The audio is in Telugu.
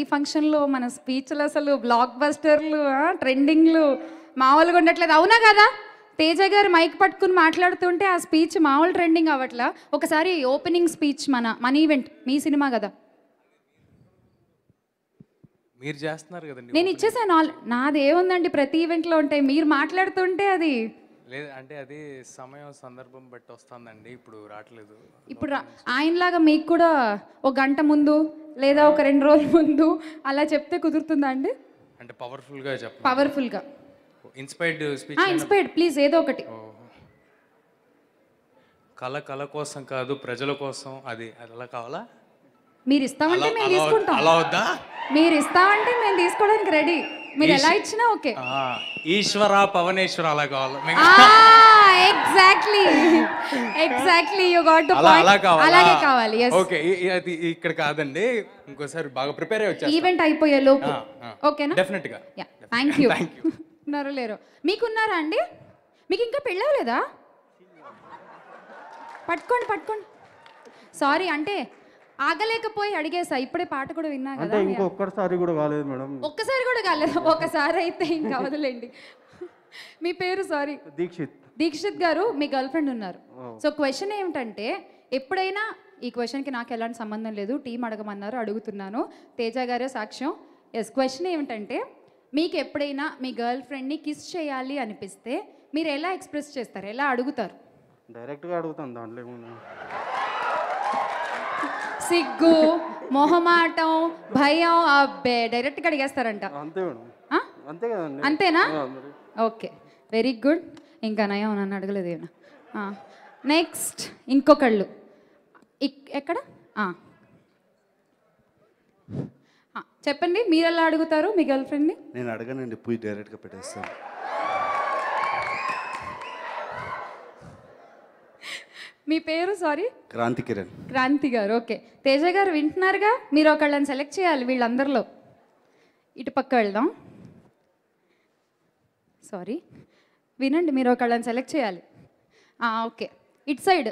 ఈ ఫంక్షన్లో మన స్పీచ్లు అసలు బ్లాక్ బస్టర్లు ట్రెండింగ్లు మామూలుగా ఉండట్లేదు అవునా కదా తేజ గారు మైక్ పట్టుకుని మాట్లాడుతుంటే ఆ స్పీచ్ మామూలు ట్రెండింగ్ అవ్వట్లా ఒకసారి ఓపెనింగ్ స్పీచ్ మన మన ఈవెంట్ మీ సినిమా కదా మీరు చేస్తున్నారు కదండి నేను ఇచ్చేసాను నాదేముందండి ప్రతి ఈవెంట్లో ఉంటాయి మీరు మాట్లాడుతుంటే అది లేదు అంటే అది సమయం సందర్భం బట్టి వస్తుందండి ఇప్పుడు రావట్లేదు ఇప్పుడు ఆయనలాగా మీకు కూడా ఒక గంట ముందు లేదా ఒక రెండు రోజుల ముందు అలా చెప్తే కుదురుతుందా అండి అంటే పవర్ఫుల్ గా చెప్ప పవర్ఫుల్ గా ఇన్స్పైర్డ్ స్పీచ్ ఇన్స్పైర్డ్ ప్లీజ్ ఏదో ఒకటి కళ కళ కోసం కాదు ప్రజల కోసం అది అలా కావాలా మీరు ఇస్తామంటే మేము తీసుకుంటాం అలా వద్దా మీరు ఇస్తామంటే మేము తీసుకోవడానికి రెడీ మీరు ఎలా ఇచ్చినా ఓకే ఈశ్వర పవనేశ్వర అలా కావాలి exactly exactly you got to point అలాగే కావాలి yes ఓకే ఇది ఇక్కడ కాదండి ఇంకోసారి బాగా ప్రిపేర్ అయ్యి ఈవెంట్ అయిపోయే లోపు ఓకేనా డెఫినెట్ గా యా థాంక్యూ ఉన్నారు లేరు ఉన్నారా అండి మీకు ఇంకా పెళ్ళవలేదా పట్టుకోండి పట్టుకోండి సారీ అంటే ఆగలేకపోయి అడిగేసా ఇప్పుడే పాట కూడా విన్నా కదా ఒక్కసారి కూడా కాలేదు మేడం ఒక్కసారి కూడా కాలేదు ఒకసారి అయితే ఇంకా వదిలేండి మీ పేరు సారీ దీక్షిత్ దీక్షిత్ గారు మీ గర్ల్ ఫ్రెండ్ ఉన్నారు సో క్వశ్చన్ ఏమిటంటే ఎప్పుడైనా ఈ క్వశ్చన్కి నాకు ఎలాంటి సంబంధం లేదు టీం అడగమన్నారు అడుగుతున్నాను తేజ గారే సాక్ష్యం ఎస్ క్వశ్చన్ ఏమిటంటే మీకు ఎప్పుడైనా మీ గర్ల్ ఫ్రెండ్ని కిస్ చేయాలి అనిపిస్తే మీరు ఎలా ఎక్స్ప్రెస్ చేస్తారు ఎలా అడుగుతారు డైరెక్ట్గా అడుగుతాను దాంట్లో సిగ్గు మొహమాటం భయం అబ్బే డైరెక్ట్గా అడిగేస్తారంట అంతే అంతేనా ఓకే వెరీ గుడ్ ఇంకా నయం నన్ను అడగలేదు ఏమైనా నెక్స్ట్ ఇంకొకళ్ళు ఎక్కడ చెప్పండి మీరు ఎలా అడుగుతారు మీ గర్ల్ ఫ్రెండ్ని నేను అడగనండి పూజ డైరెక్ట్గా పెట్టేస్తాను మీ పేరు సారీ క్రాంతి కిరణ్ క్రాంతి గారు ఓకే తేజ గారు వింటున్నారుగా మీరు ఒకళ్ళని సెలెక్ట్ చేయాలి వీళ్ళందరిలో ఇటు పక్క వెళ్దాం సారీ వినండి మీరు ఒకళ్ళని సెలెక్ట్ చేయాలి ఓకే ఇట్ సైడ్